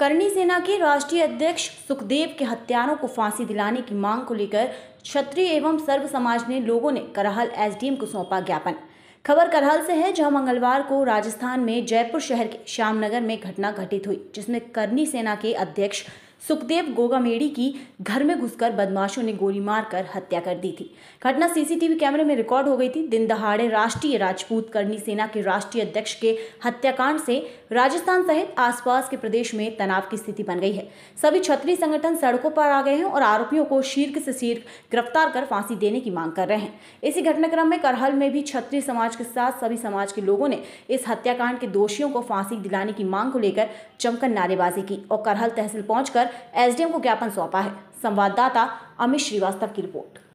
करनी सेना के राष्ट्रीय अध्यक्ष सुखदेव के हत्यारों को फांसी दिलाने की मांग को लेकर क्षत्रिय एवं सर्व समाज ने लोगों ने करहल एसडीएम को सौंपा ज्ञापन खबर करहल से है जहां मंगलवार को राजस्थान में जयपुर शहर के श्यामनगर में घटना घटित हुई जिसमें करनी सेना के अध्यक्ष सुखदेव गोगामेड़ी की घर में घुसकर बदमाशों ने गोली मारकर हत्या कर दी थी घटना सीसीटीवी कैमरे में रिकॉर्ड हो गई थी दिन दहाड़े राष्ट्रीय राजपूत कर्णी सेना के राष्ट्रीय अध्यक्ष के हत्याकांड से राजस्थान सहित आसपास के प्रदेश में तनाव की स्थिति बन गई है सभी छत्री संगठन सड़कों पर आ गए हैं और आरोपियों को शीर्ख से शीर्ख गिरफ्तार कर फांसी देने की मांग कर रहे हैं इसी घटनाक्रम में करहल में भी छत्री समाज के साथ सभी समाज के लोगों ने इस हत्याकांड के दोषियों को फांसी दिलाने की मांग को लेकर जमकर नारेबाजी की और करहल तहसील पहुंचकर एसडीएम को ज्ञापन सौंपा है संवाददाता अमित श्रीवास्तव की रिपोर्ट